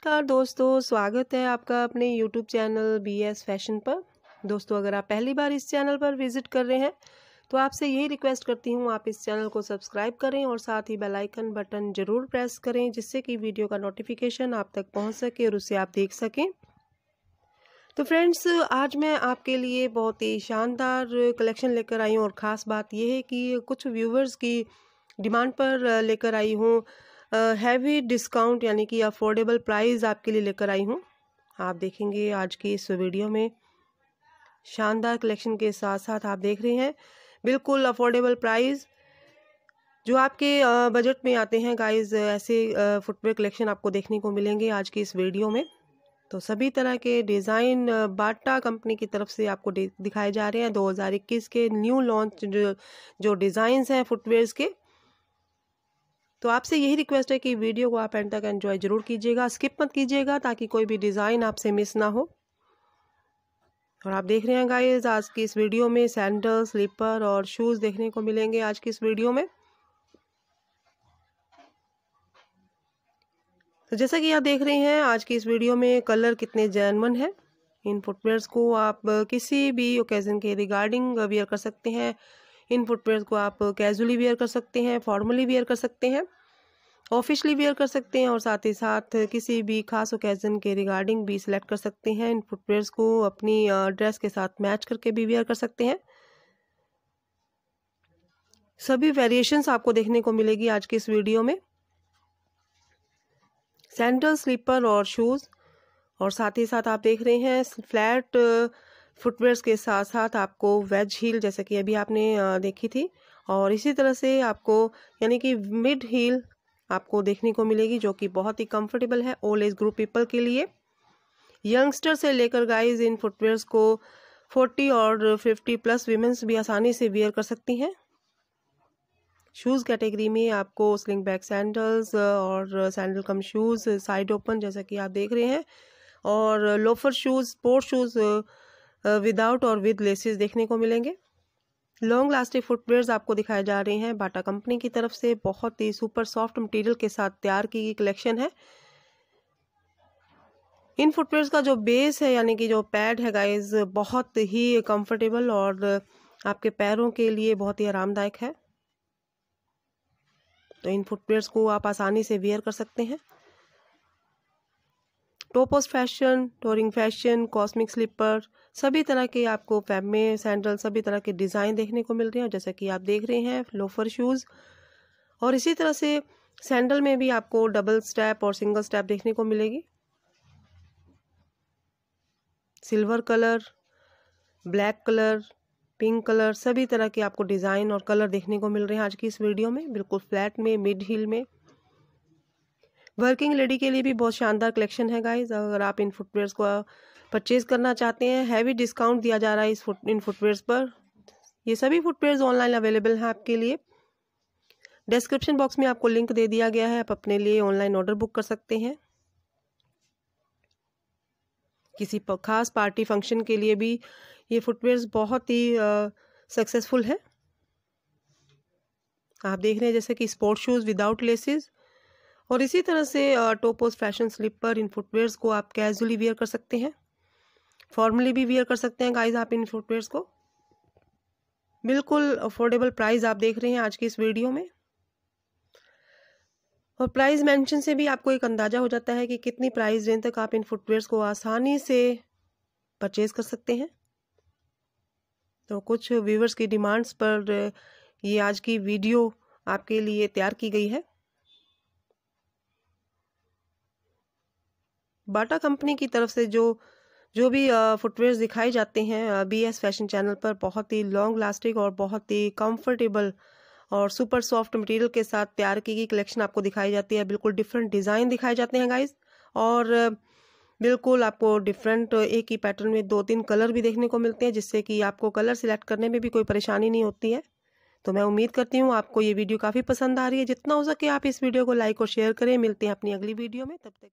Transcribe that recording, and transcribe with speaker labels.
Speaker 1: नमस्कार दोस्तों स्वागत है आपका अपने YouTube channel B S fashion पर दोस्तों अगर आप पहली बार इस चैनल पर विजिट कर रहे हैं तो आपसे यही रिक्वेस्ट करती हूँ आप इस चैनल को सब्सक्राइब करें और साथ ही बेल आइकन बटन ज़रूर प्रेस करें जिससे कि वीडियो का नोटिफिकेशन आप तक पहुँच सके और उसे आप देख सकें तो फ्रेंड्स आज मैं आपके लिए बहुत ही शानदार कलेक्शन लेकर आई हूँ और ख़ास बात यह है कि कुछ व्यूवर्स की डिमांड पर लेकर आई हूँ हैवी डिस्काउंट यानी कि अफोर्डेबल प्राइस आपके लिए लेकर आई हूँ आप देखेंगे आज की इस वीडियो में शानदार कलेक्शन के साथ साथ आप देख रहे हैं बिल्कुल अफोर्डेबल प्राइस जो आपके बजट में आते हैं गाइस ऐसे फुटवेयर कलेक्शन आपको देखने को मिलेंगे आज की इस वीडियो में तो सभी तरह के डिज़ाइन बाटा कंपनी की तरफ से आपको दिखाए जा रहे हैं 2021 के न्यू लॉन्च जो जो डिज़ाइंस हैं फुटवेयर्स के तो आपसे यही रिक्वेस्ट है कि वीडियो को आप एंड तक एंजॉय ज़रूर कीजिएगा स्किप मत कीजिएगा ताकि कोई भी डिज़ाइन आपसे मिस ना हो और आप देख रहे हैं गाइज आज की इस वीडियो में सैंडल स्लीपर और शूज़ देखने को मिलेंगे आज की इस वीडियो में तो जैसा कि आप देख रहे हैं आज की इस वीडियो में कलर कितने जैनवन है इन फुटवेयर्स को आप किसी भी ओकेज़न के रिगार्डिंग वेयर कर सकते हैं इन फुटवेयर को आप कैजुअली वेयर कर सकते हैं फॉर्मली वेयर कर सकते हैं ऑफिशली वेयर कर सकते हैं और साथ ही साथ किसी भी खास ओकेज़न के रिगार्डिंग भी सिलेक्ट कर सकते हैं इन फुटवेयर को अपनी ड्रेस के साथ मैच करके भी वेयर कर सकते हैं सभी वेरिएशंस आपको देखने को मिलेगी आज के इस वीडियो में सैंडल स्लीपर और शूज़ और साथ ही साथ आप देख रहे हैं फ्लैट फुटवेयर्स के साथ साथ आपको वेज हील जैसे कि अभी आपने देखी थी और इसी तरह से आपको यानी कि मिड हील आपको देखने को मिलेगी जो कि बहुत ही कंफर्टेबल है ओल्ड एज ग्रुप पीपल के लिए यंगस्टर से लेकर गाइज इन फुटवेयर्स को 40 और 50 प्लस वीमेंस भी आसानी से वियर कर सकती हैं शूज़ कैटेगरी में आपको स्लिंग बैक सैंडल्स और sandal cum shoes side open जैसा कि आप देख रहे हैं और loafer shoes sport shoes without और विद लेसेस देखने को मिलेंगे लॉन्ग लास्टिंग फुटवेयर्स आपको दिखाए जा रहे हैं बाटा कंपनी की तरफ से बहुत ही सुपर सॉफ्ट मटेरियल के साथ तैयार की गई कलेक्शन है इन फुटवेयर्स का जो बेस है यानी कि जो पैड है गाइज बहुत ही कंफर्टेबल और आपके पैरों के लिए बहुत ही आरामदायक है तो इन फुटवेयर्स को आप आसानी से वेयर कर सकते हैं टोपोस फैशन टोरिंग फैशन कॉस्मिक स्लीपर सभी तरह के आपको फैमे सैंडल सभी तरह के डिज़ाइन देखने को मिल रहे हैं जैसा कि आप देख रहे हैं लोफर शूज़ और इसी तरह से सैंडल में भी आपको डबल स्टेप और सिंगल स्टेप देखने को मिलेगी silver colour black colour pink colour सभी तरह के आपको डिज़ाइन और कलर देखने को मिल रहे हैं आज की इस वीडियो में बिल्कुल फ्लैट में मिड हील में वर्किंग लेडी के लिए भी बहुत शानदार कलेक्शन है गाइज अगर आप इन फुटवेयर्स को परचेज़ करना चाहते हैं हैवी डिस्काउंट दिया जा रहा है इस फुट इन फुटवेयर्स पर ये सभी फुटवेयर्स ऑनलाइन अवेलेबल हैं आपके लिए डिस्क्रिप्शन बॉक्स में आपको लिंक दे दिया गया है आप अपने लिए ऑनलाइन ऑर्डर बुक कर सकते हैं किसी खास पार्टी फंक्शन के लिए भी ये फुटवेयर्स बहुत ही सक्सेसफुल है आप देख रहे हैं जैसे कि स्पोर्ट्स शूज़ विदाउट लेसेस और इसी तरह से टोपोज फैशन स्लीपर इन फुटवेयर्स को आप कैजुअली वियर कर सकते हैं फॉर्मली भी वियर कर सकते हैं गाइज आप इन फुटवेयर्स को बिल्कुल अफोर्डेबल प्राइस आप देख रहे हैं आज की इस वीडियो में और प्राइस मेंशन से भी आपको एक अंदाज़ा हो जाता है कि कितनी प्राइस रेंज तक आप इन फुटवेयर्स को आसानी से परचेज़ कर सकते हैं तो कुछ व्यूवर्स की डिमांड्स पर ये आज की वीडियो आपके लिए तैयार की गई है बाटा कंपनी की तरफ से जो जो भी फुटवेयर दिखाए जाते हैं बी एस फैशन चैनल पर बहुत ही लॉन्ग लास्टिंग और बहुत ही कंफर्टेबल और सुपर सॉफ्ट मटेरियल के साथ तैयार की गई कलेक्शन आपको दिखाई जाती है बिल्कुल डिफरेंट डिज़ाइन दिखाए जाते हैं गाइज और बिल्कुल आपको डिफरेंट एक ही पैटर्न में दो तीन कलर भी देखने को मिलते हैं जिससे कि आपको कलर सिलेक्ट करने में भी कोई परेशानी नहीं होती है तो मैं उम्मीद करती हूँ आपको ये वीडियो काफ़ी पसंद आ रही है जितना हो सके आप इस वीडियो को लाइक और शेयर करें मिलते हैं अपनी अगली वीडियो में तब तक